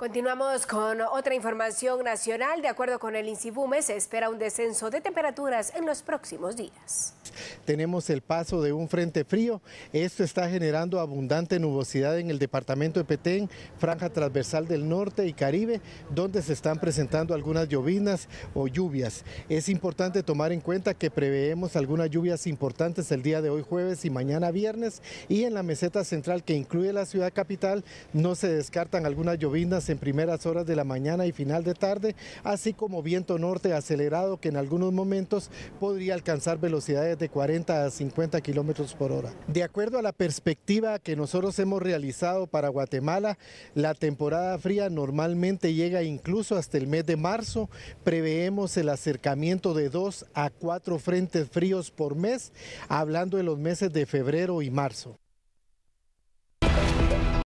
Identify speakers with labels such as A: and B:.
A: Continuamos con otra información nacional. De acuerdo con el INSIBUME, se espera un descenso de temperaturas en los próximos días.
B: Tenemos el paso de un frente frío. Esto está generando abundante nubosidad en el departamento de Petén, franja transversal del norte y Caribe, donde se están presentando algunas llovinas o lluvias. Es importante tomar en cuenta que preveemos algunas lluvias importantes el día de hoy jueves y mañana viernes y en la meseta central que incluye la ciudad capital no se descartan algunas llovinas en primeras horas de la mañana y final de tarde, así como viento norte acelerado que en algunos momentos podría alcanzar velocidades de 40 a 50 kilómetros por hora. De acuerdo a la perspectiva que nosotros hemos realizado para Guatemala, la temporada fría normalmente llega incluso hasta el mes de marzo. Preveemos el acercamiento de dos a cuatro frentes fríos por mes, hablando de los meses de febrero y marzo.